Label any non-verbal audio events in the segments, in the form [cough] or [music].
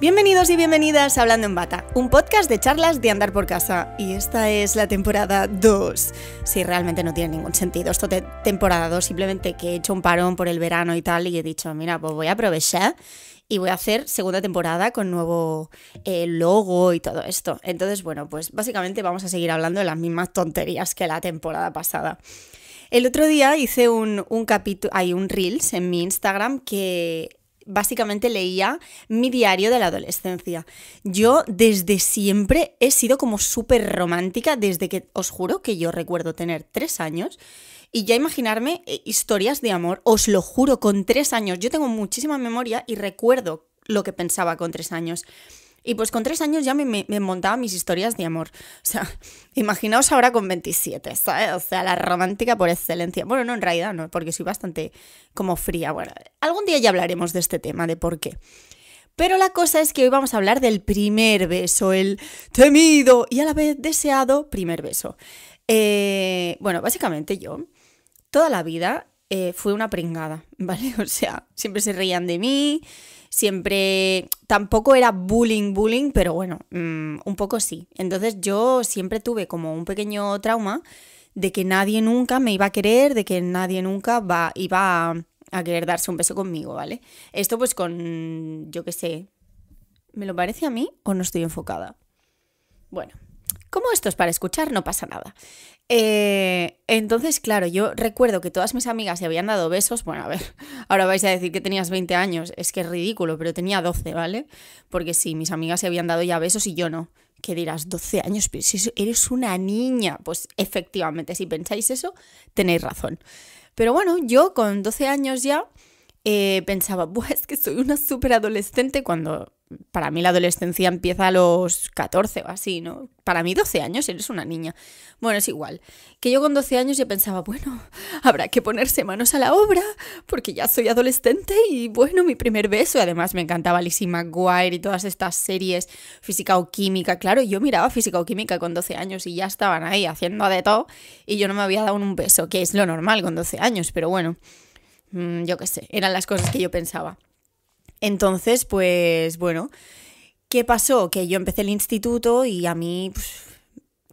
Bienvenidos y bienvenidas a Hablando en Bata, un podcast de charlas de andar por casa. Y esta es la temporada 2. Sí, realmente no tiene ningún sentido. Esto de temporada 2, simplemente que he hecho un parón por el verano y tal, y he dicho, mira, pues voy a aprovechar y voy a hacer segunda temporada con nuevo eh, logo y todo esto. Entonces, bueno, pues básicamente vamos a seguir hablando de las mismas tonterías que la temporada pasada. El otro día hice un, un capítulo, hay un Reels en mi Instagram que básicamente leía mi diario de la adolescencia. Yo desde siempre he sido como súper romántica, desde que os juro que yo recuerdo tener tres años y ya imaginarme eh, historias de amor, os lo juro, con tres años. Yo tengo muchísima memoria y recuerdo lo que pensaba con tres años. Y pues con tres años ya me, montaba mis historias de amor. O sea, [laughs] imaginaos ahora con 27, ¿sabes? O sea, la romántica por excelencia. Bueno, no, en realidad no, porque soy bastante como fría. Bueno, algún día ya hablaremos de este tema, de por qué. Pero la cosa es que hoy vamos a hablar del primer beso, el temido y a la vez deseado primer beso. Eh, bueno, básicamente yo toda la vida eh, fue una pringada, [laughs] ¿vale? O sea, siempre se reían de mí, siempre tampoco era bullying, bullying, pero bueno, mm, un poco sí. Entonces yo siempre tuve como un pequeño trauma de que nadie nunca me iba a querer, de que nadie nunca va, iba a querer darse un beso conmigo, ¿vale? Esto pues con, yo qué sé, ¿me lo parece a mí o no estoy enfocada? Bueno, como esto es para escuchar, no pasa nada. Eh, entonces, claro, yo recuerdo que todas mis amigas se habían dado besos. Bueno, a ver, [laughs] ahora vais a decir que tenías 20 años. Es que es ridículo, pero tenía 12, ¿vale? Porque sí, mis amigas se habían dado ya besos y yo no. ¿Qué dirás, 12 años, si eres una niña. Pues efectivamente, si pensáis eso, tenéis razón. Pero bueno, yo con 12 años ya eh, pensaba, pues [laughs] es que soy una súper adolescente cuando para mí la adolescencia empieza a los 14 o así, ¿no? Para mí 12 años eres una niña. Bueno, es igual. Que yo con 12 años ya pensaba, bueno, [laughs] habrá que ponerse manos a la obra, porque ya soy adolescente y bueno, mi primer beso. Además me encantaba Lizzie McGuire y todas estas series, física o química. Claro, yo miraba física o química con 12 años y ya estaban ahí haciendo de todo y yo no me había dado un beso, que es lo normal con 12 años, pero bueno, mm, yo qué sé, eran las cosas que yo pensaba. Entonces, pues bueno, ¿qué pasó? Que yo empecé el instituto y a mí pues,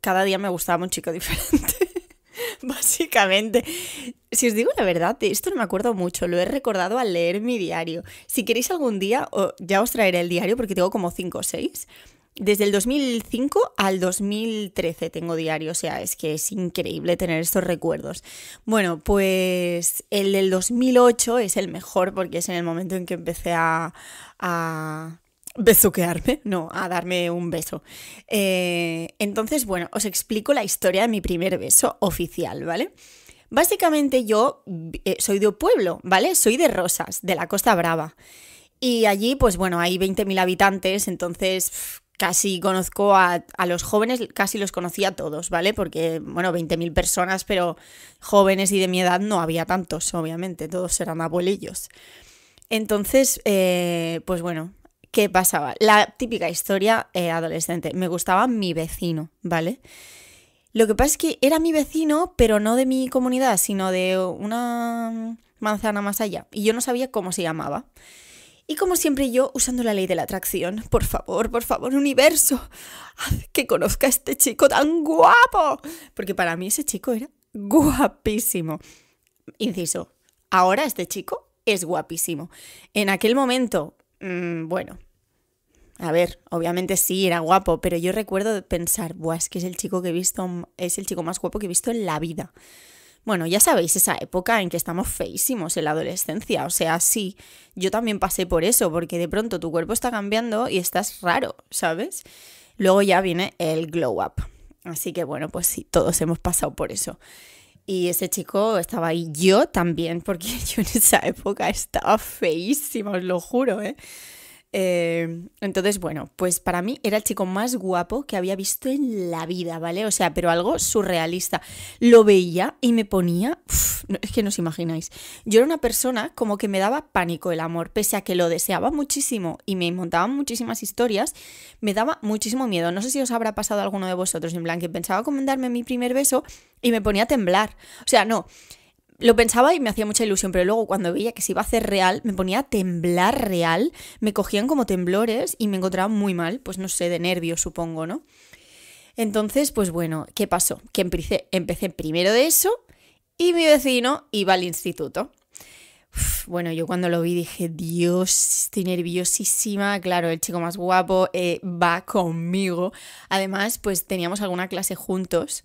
cada día me gustaba un chico [laughs] diferente. Básicamente, si os digo la verdad, esto no me acuerdo mucho, lo he recordado al leer mi diario. Si queréis algún día, ya os traeré el diario porque tengo como 5 o 6, desde el 2005 al 2013 tengo diario, o sea, es que es increíble tener estos recuerdos. Bueno, pues el del 2008 es el mejor porque es en el momento en que empecé a, a besuquearme, [laughs] no, a darme un beso. Eh, entonces, bueno, os explico la historia de mi primer beso oficial, ¿vale? Básicamente yo eh, soy de un pueblo, ¿vale? Soy de Rosas, de la Costa Brava. Y allí, pues bueno, hay 20.000 habitantes, entonces casi conozco a, los jóvenes, casi los conocía a todos, ¿vale? Porque, bueno, 20.000 personas, pero jóvenes y de mi edad no había tantos, obviamente, todos eran abuelillos. Entonces, eh, pues bueno, ¿qué pasaba? La típica historia eh, adolescente, me gustaba mi vecino, ¿vale? Lo que pasa es que era mi vecino, pero no de mi comunidad, sino de una manzana más allá, y yo no sabía cómo se llamaba. Y como siempre yo usando la ley de la atracción, por favor, por favor, universo, haz que conozca a este chico tan guapo. Porque para mí ese chico era guapísimo. Inciso, ahora este chico es guapísimo. En aquel momento, mm, bueno, a ver, obviamente sí, era guapo, pero yo recuerdo pensar, Buah, es que es el chico que he visto, es el chico más guapo que he visto en la vida. Bueno, ya sabéis esa época en que estamos feísimos en la adolescencia, o sea, sí, yo también pasé por eso, porque de pronto tu cuerpo está cambiando y estás raro, ¿sabes? Luego ya viene el glow up. Así que bueno, pues sí, todos hemos pasado por eso. Y ese chico estaba ahí, yo también, porque [laughs] yo en esa época estaba feísima, os lo juro, ¿eh? Eh, entonces, bueno, pues para mí era el chico más guapo que había visto en la vida, ¿vale? O sea, pero algo surrealista. Lo veía y me ponía... es que no os imagináis. Yo era una persona como que me daba pánico el amor, pese a que lo deseaba muchísimo y me montaban muchísimas historias, me daba muchísimo miedo. No sé si os habrá pasado alguno de vosotros, en plan que pensaba darme mi primer beso y me ponía a temblar. O sea, no, lo pensaba y me hacía mucha ilusión, pero luego cuando veía que se iba a hacer real, me ponía a temblar real, me cogían como temblores y me encontraba muy mal, pues no sé, de nervios supongo, ¿no? Entonces, pues bueno, ¿qué pasó? Que empecé, empecé primero de eso y mi vecino iba al instituto. bueno, yo cuando lo vi dije, Dios, estoy nerviosísima. Claro, el chico más guapo eh, va conmigo. Además, pues teníamos alguna clase juntos.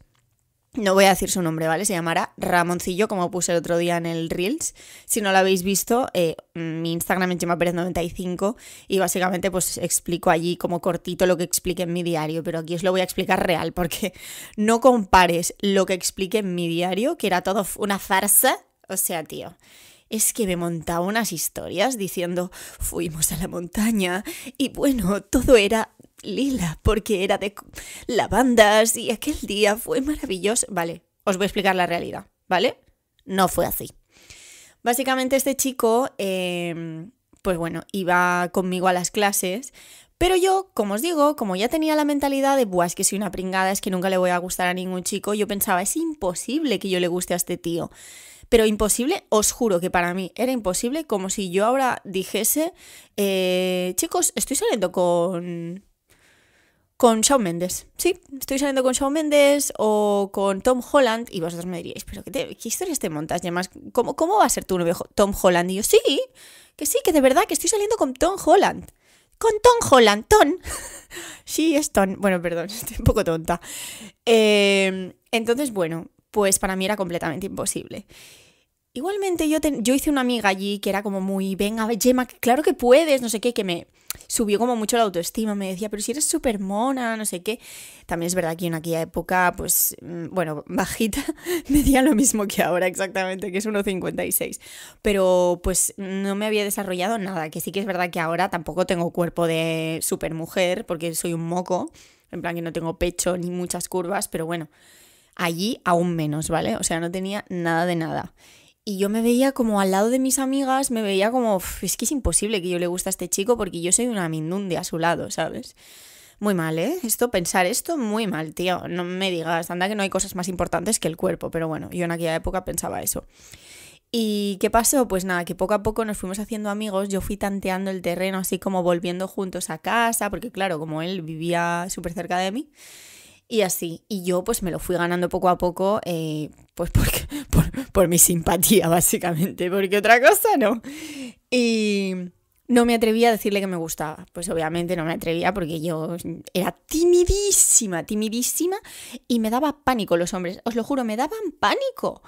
No voy a decir su nombre, ¿vale? Se llamará Ramoncillo, como puse el otro día en el Reels. Si no lo habéis visto, eh, mi Instagram es pérez 95 y básicamente pues explico allí como cortito lo que expliqué en mi diario, pero aquí os lo voy a explicar real porque [laughs] no compares lo que expliqué en mi diario, que era todo una farsa, o sea, tío es que me montaba unas historias diciendo fuimos a la montaña y bueno, [laughs] todo era lila porque era de lavandas y aquel día fue maravilloso. Vale, os voy a explicar la realidad, ¿vale? No fue así. Básicamente este chico, em, pues bueno, iba conmigo a las clases, pero yo, como os digo, como ya tenía la mentalidad de, Buah, es que soy una pringada, es que nunca le voy a gustar a ningún chico, yo pensaba, es imposible que yo le guste a este tío. Pero imposible, os juro que para mí era imposible, como si yo ahora dijese, eh, chicos, estoy saliendo con con Shawn Mendes. Sí, estoy saliendo con Shawn Mendes o con Tom Holland y vosotros me diríais, pero ¿qué, qué historias te montas? Y ¿cómo, va a ser tu novio Tom Holland? Y yo, sí, que sí, que de verdad, que estoy saliendo con Tom Holland. Con Tom Holland, Tom. [laughs] sí, es Tom. Bueno, perdón, [laughs] estoy un poco tonta. Em, entonces, bueno, pues para mí era completamente imposible. Igualmente yo, yo hice una amiga allí que era como muy, venga, Gemma, claro que puedes, no sé qué, que me subió como mucho la autoestima, me decía, pero si eres súper mona, no sé qué. También es verdad que en aquella época, pues, mm, bueno, [laughs] bajita, decía lo mismo que ahora exactamente, que es 1,56. Pero pues no me había desarrollado nada, que sí que es verdad que ahora tampoco tengo cuerpo de súper mujer, porque soy un moco, en plan que no tengo pecho ni muchas curvas, pero bueno allí aún menos, ¿vale? O sea, no tenía nada de nada. Y yo me veía como al lado de mis amigas, me veía como, es que es imposible que yo le guste a este chico porque yo soy una minundia a su lado, ¿sabes? Muy mal, ¿eh? Esto, pensar esto, muy mal, tío. No me digas, anda que no hay cosas más importantes que el cuerpo, pero bueno, yo en aquella época pensaba eso. ¿Y qué pasó? Pues nada, que poco a poco nos fuimos haciendo amigos, yo fui tanteando el terreno, así como volviendo juntos a casa, porque claro, como él vivía súper cerca de mí, y así. Y yo pues me lo fui ganando poco a poco, eh, pues [laughs] por, por mi simpatía básicamente, porque otra cosa no. Y no me atrevía a decirle que me gustaba. Pues obviamente no me atrevía porque yo era timidísima, timidísima y me daba pánico los hombres. Os lo juro, me daban pánico.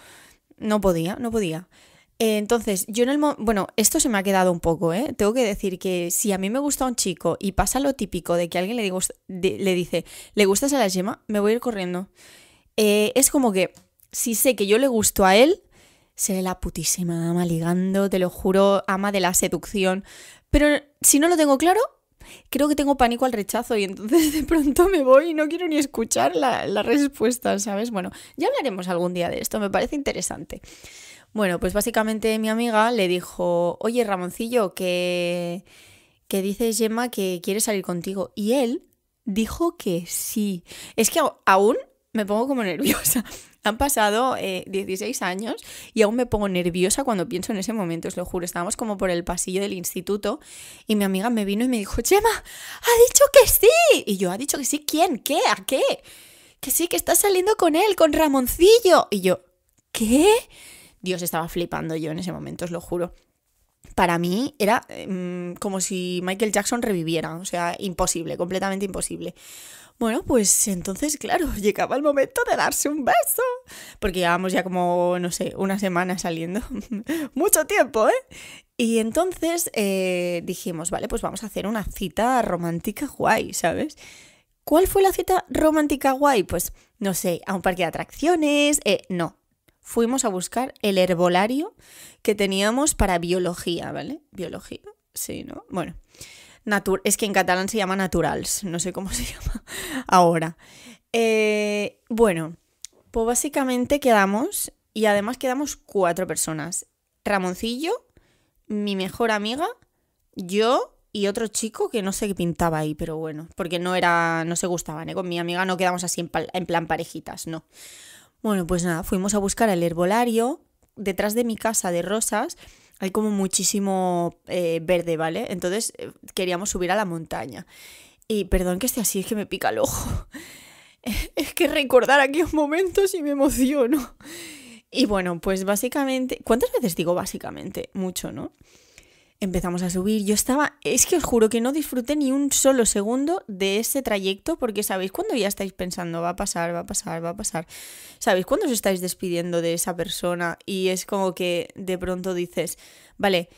No podía, no podía. Entonces, yo en el bueno, esto se me ha quedado un poco, ¿eh? Tengo que decir que si a mí me gusta un chico y pasa lo típico de que alguien le, digo, le dice, ¿le gustas a la yema Me voy a ir corriendo. Eh, es como que si sé que yo le gusto a él, seré la putísima ama ligando, te lo juro, ama de la seducción. Pero si no lo tengo claro, creo que tengo pánico al rechazo y entonces [laughs] de pronto me voy y no quiero ni escuchar la respuesta, ¿sabes? Bueno, ya hablaremos algún día de esto, me parece interesante. Bueno, pues básicamente mi amiga le dijo, oye Ramoncillo, que, que dice Gemma que quiere salir contigo. Y él dijo que sí. Es que aún me pongo como nerviosa. [laughs] Han pasado 16 eh, años y aún me pongo nerviosa cuando pienso en ese momento, os lo juro. Estábamos como por el pasillo del instituto y mi amiga me vino y me dijo, Gemma, ha dicho que sí. Y yo, ¿ha dicho que sí? ¿Quién? ¿Qué? ¿A qué? Que sí, que está saliendo con él, con Ramoncillo. Y yo, ¿qué? Dios, estaba flipando yo en ese momento, os lo juro. Para mí era em, como si Michael Jackson reviviera, o sea, imposible, completamente imposible. Bueno, pues entonces, claro, [laughs] llegaba el momento de darse un beso. Porque llevábamos ya como, no sé, una semana saliendo. [laughs] Mucho tiempo, ¿eh? Y entonces eh, dijimos, vale, pues vamos a hacer una cita romántica guay, ¿sabes? ¿Cuál fue la cita romántica guay? Pues, no sé, a un parque de atracciones. Eh, no, fuimos a buscar el herbolario que teníamos para biología, ¿vale? Biología, sí, ¿no? Bueno, natur es que en catalán se llama naturals, no sé cómo [laughs] se llama ahora. Eh, bueno, pues básicamente quedamos, y además quedamos cuatro personas. Ramoncillo, mi mejor amiga, yo y otro chico que no sé qué pintaba ahí, pero bueno, porque no era, no se gustaban, ¿eh? Con mi amiga no quedamos así en, en plan parejitas, no. Bueno, pues nada, fuimos a buscar el herbolario. Detrás de mi casa de rosas hay como muchísimo eh, verde, ¿vale? Entonces eh, queríamos subir a la montaña. Y perdón que esté así, es que me pica el ojo. [laughs] es que recordar aquellos momentos y me emociono. Y bueno, pues básicamente, ¿cuántas veces digo básicamente? Mucho, ¿no? empezamos a subir. Yo estaba, es que os juro que no disfruté ni un solo segundo de ese trayecto porque sabéis cuando ya estáis pensando va a pasar, va a pasar, va a pasar. Sabéis cuando os estáis despidiendo de esa persona y es como que de pronto dices, vale,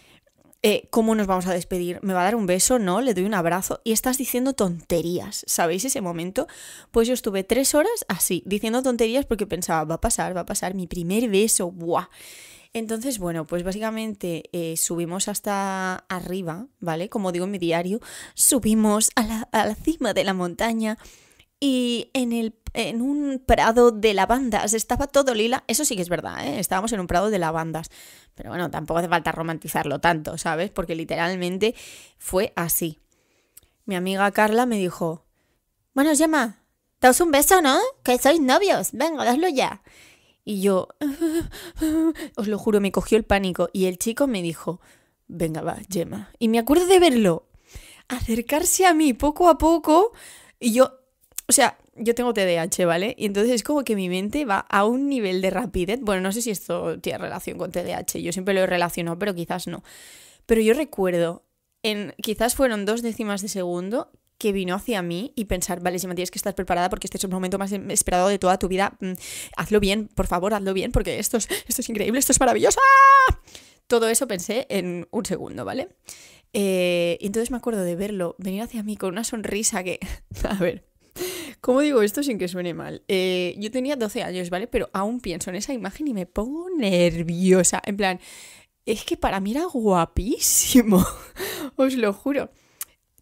eh, ¿cómo nos vamos a despedir? ¿Me va a dar un beso? No, le doy un abrazo y estás diciendo tonterías. ¿Sabéis ese momento? Pues yo estuve tres horas así, diciendo tonterías porque pensaba, va a pasar, va a pasar, mi primer beso, ¡buah! Entonces, bueno, pues básicamente eh, subimos hasta arriba, ¿vale? Como digo en mi diario, subimos a la, cima de la montaña y en, el, en un prado de lavandas estaba todo lila. Eso sí que es verdad, ¿eh? estábamos en un prado de lavandas. Pero bueno, tampoco hace falta romantizarlo tanto, ¿sabes? Porque literalmente fue así. Mi amiga Carla me dijo, bueno, llama, daos un beso, ¿no? Que sois novios, venga, dadlo ya. Y yo, [laughs] os lo juro, me cogió el pánico. Y el chico me dijo, venga, va, Gemma. Y me acuerdo de verlo acercarse a mí poco a poco. Y yo, o sea, yo tengo TDAH, ¿vale? Y entonces es como que mi mente va a un nivel de rapidez. Bueno, no sé si esto tiene relación con TDAH, yo siempre lo he relacionado, pero quizás no. Pero yo recuerdo, en, quizás fueron dos décimas de segundo, que vino hacia mí y pensar, vale, si tienes que estar preparada porque este es el momento más em, esperado de toda tu vida, mm, hazlo bien, por favor, hazlo bien, porque esto es, esto es increíble, esto es maravilloso. Todo eso pensé en un segundo, ¿vale? Eh, y entonces me acuerdo de verlo venir hacia mí con una sonrisa que, [laughs] a ver, ¿Cómo digo esto sin que suene mal? Eh, yo tenía 12 años, ¿vale? Pero aún pienso en esa imagen y me pongo nerviosa. En plan, es que para mí era guapísimo, [laughs] os lo juro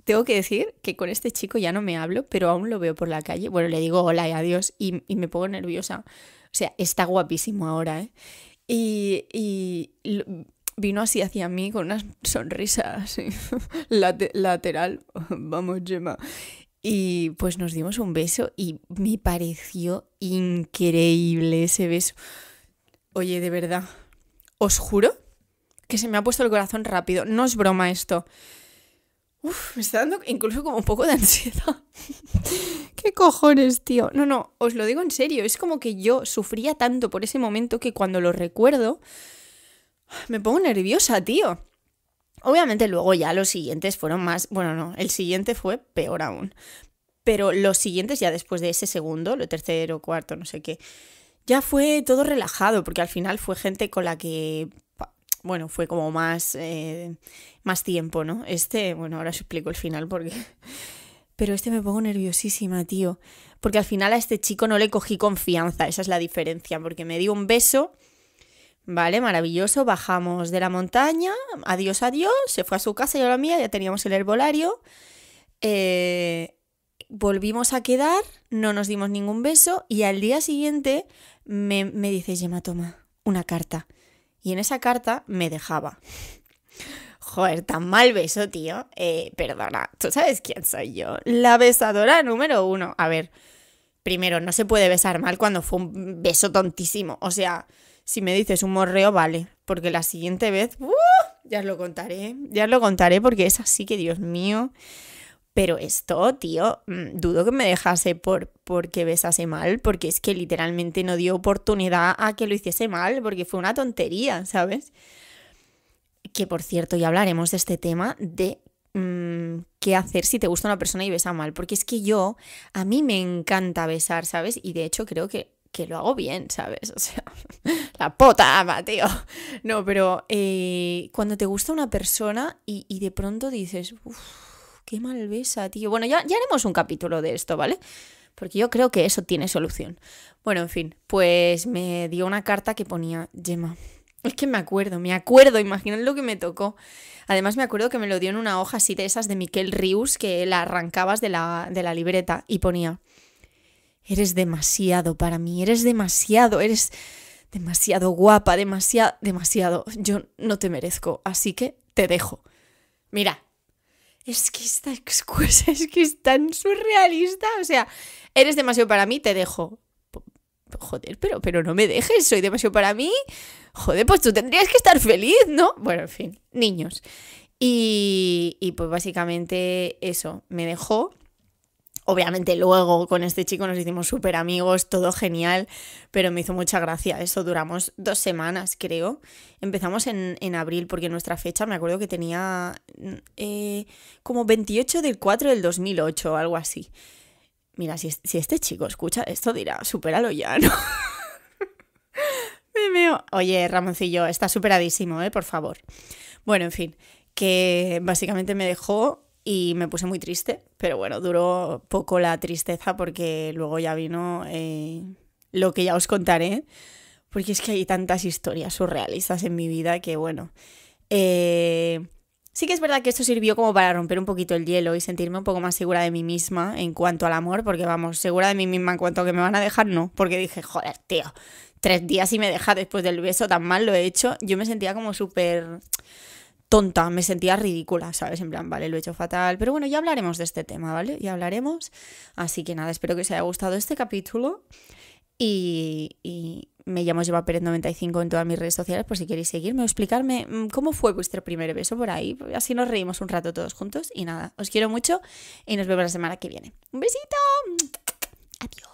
tengo que decir que con este chico ya no me hablo, pero aún lo veo por la calle. Bueno, le digo hola y adiós y, me pongo nerviosa. O sea, está guapísimo ahora, ¿eh? Y, vino así hacia mí con una sonrisa así, [laughs] lateral. [laughs] Vamos, Gemma. Y pues nos dimos un beso y me pareció increíble ese beso. Oye, de verdad, os juro que se me ha puesto el corazón rápido. No es broma esto. Uf, me está dando incluso como un poco de ansiedad. [laughs] ¿Qué cojones, tío? No, no, os lo digo en serio. Es como que yo sufría tanto por ese momento que cuando lo recuerdo me pongo nerviosa, tío. Obviamente luego ya los siguientes fueron más... Bueno, no, el siguiente fue peor aún. Pero los siguientes ya después de ese segundo, lo tercero, cuarto, no sé qué, ya fue todo relajado, porque al final fue gente con la que bueno, fue como más, eh, más tiempo, ¿no? Este, bueno, ahora os explico el final porque... [laughs] Pero este me pongo nerviosísima, tío. Porque al final a este chico no le cogí confianza, esa es la diferencia, porque me dio un beso, ¿vale? Maravilloso, bajamos de la montaña, adiós, adiós, se fue a su casa, y a la mía, ya teníamos el herbolario. Eh, volvimos a quedar, no nos dimos ningún beso y al día siguiente me, me dice, Yema, toma, una carta. Y en esa carta me dejaba. Joder, tan mal beso, tío. Eh, perdona, ¿tú sabes quién soy yo? La besadora número uno. A ver, primero, no se puede besar mal cuando fue un beso tontísimo. O sea, si me dices un morreo, vale. Porque la siguiente vez, ¡uh! ya os lo contaré. Ya os lo contaré porque es así que, Dios mío. Pero esto, tío, mm, dudo que me dejase por porque besase mal, porque es que literalmente no dio oportunidad a que lo hiciese mal, porque fue una tontería, ¿sabes? Que por cierto, ya hablaremos de este tema de mm, qué hacer si te gusta una persona y besa mal, porque es que yo, a mí me encanta besar, ¿sabes? Y de hecho creo que, que lo hago bien, ¿sabes? [laughs] O sea, la pota ama, tío. No, pero eh, cuando te gusta una persona y, y de pronto dices, qué mal tío. Bueno, ya, ya haremos un capítulo de esto, ¿vale? Porque yo creo que eso tiene solución. Bueno, en fin, pues me dio una carta que ponía Gemma. Es que me acuerdo, me acuerdo, Imagínate lo que me tocó. Además me acuerdo que me lo dio en una hoja así de esas de Miquel Rius que la arrancabas de la, de la libreta y ponía, eres demasiado para mí, eres demasiado, eres demasiado guapa, demasiado, demasiado, yo no te merezco, así que te dejo. Mira, es que esta [laughs] excusa es que es tan surrealista. O sea, eres demasiado para mí, te dejo. Joder, pero, pero no me dejes, soy demasiado para mí. Joder, pues tú tendrías que estar feliz, ¿no? Bueno, en fin, niños. Y, y pues básicamente eso, me dejó Obviamente luego con este chico nos hicimos súper amigos, todo genial, pero me hizo mucha gracia. Eso duramos dos semanas, creo. Empezamos en, abril, porque nuestra fecha me acuerdo que tenía mm, eh, como 28 del 4 del 2008 o algo así. Mira, si, este chico escucha esto dirá, supéralo ya, ¿no? [laughs] me Oye, Ramoncillo, está superadísimo, ¿eh? Por favor. Bueno, en fin, que básicamente me dejó y me puse muy triste, pero bueno, duró poco la tristeza porque luego ya vino eh, lo que ya os contaré, porque es que hay tantas historias surrealistas en mi vida que bueno, eh, sí que es verdad que esto sirvió como para romper un poquito el hielo y sentirme un poco más segura de mí misma en cuanto al amor, porque vamos, segura de mí misma en cuanto a que me van a dejar, no, porque dije, joder, tío, tres días y me deja después del beso, tan mal lo he hecho, yo me sentía como súper tonta, me sentía ridícula, ¿sabes? En plan, vale, lo he hecho fatal. Pero bueno, ya hablaremos de este tema, ¿vale? Ya hablaremos. Así que nada, espero que os haya gustado este capítulo. Y, me llamo Lleva 95 en todas mis redes sociales por si queréis seguirme o explicarme mm, cómo fue vuestro primer beso por ahí. Así nos reímos un rato todos juntos. Y nada, os quiero mucho y nos vemos la semana que viene. Un besito. Adiós.